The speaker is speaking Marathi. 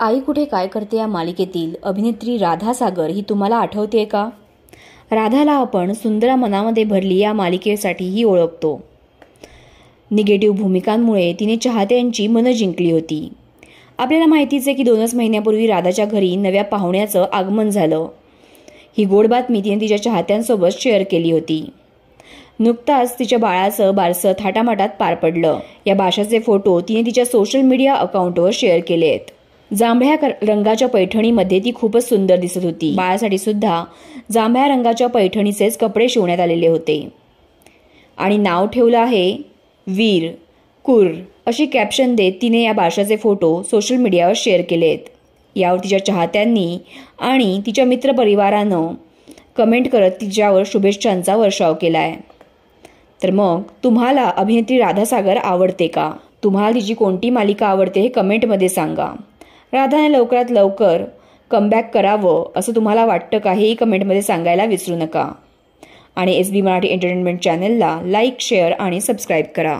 आई कुठे काय करते या मालिकेतील अभिनेत्री राधा सागर ही तुम्हाला आठवते का राधाला आपण सुंदरा मनामध्ये भरली या मालिकेसाठीही ओळखतो निगेटिव्ह भूमिकांमुळे तिने चाहत्यांची मनं जिंकली होती आपल्याला माहितीच आहे की दोनच महिन्यापूर्वी राधाच्या घरी नव्या पाहुण्याचं आगमन झालं ही गोड बातमी तिने तिच्या चाहत्यांसोबत शेअर केली होती नुकताच तिच्या बाळाचं बारसं थाटामाटात पार पडलं या बाशाचे फोटो तिने तिच्या सोशल मीडिया अकाउंटवर शेअर केले आहेत जांभळ्या रंगाच्या पैठणीमध्ये ती खूपच सुंदर दिसत होती बाळासाठी सुद्धा जांभळ्या रंगाच्या पैठणीचेच कपडे शिवण्यात आलेले होते आणि नाव ठेवलं आहे वीर कुर अशी कॅप्शन देत तिने या बाळशाचे फोटो सोशल मीडियावर शेअर केलेत यावर तिच्या चाहत्यांनी आणि तिच्या मित्रपरिवारानं कमेंट करत तिच्यावर शुभेच्छांचा वर्षाव केला आहे तर मग तुम्हाला अभिनेत्री राधासागर आवडते का तुम्हाला तिची कोणती मालिका आवडते हे कमेंटमध्ये सांगा राधाने लवकरात लवकर कमबॅक करावं असं तुम्हाला वाटतं का हे कमेंटमध्ये सांगायला विसरू नका आणि एस बी मराठी एंटरटेनमेंट चॅनलला लाईक शेअर आणि सबस्क्राईब करा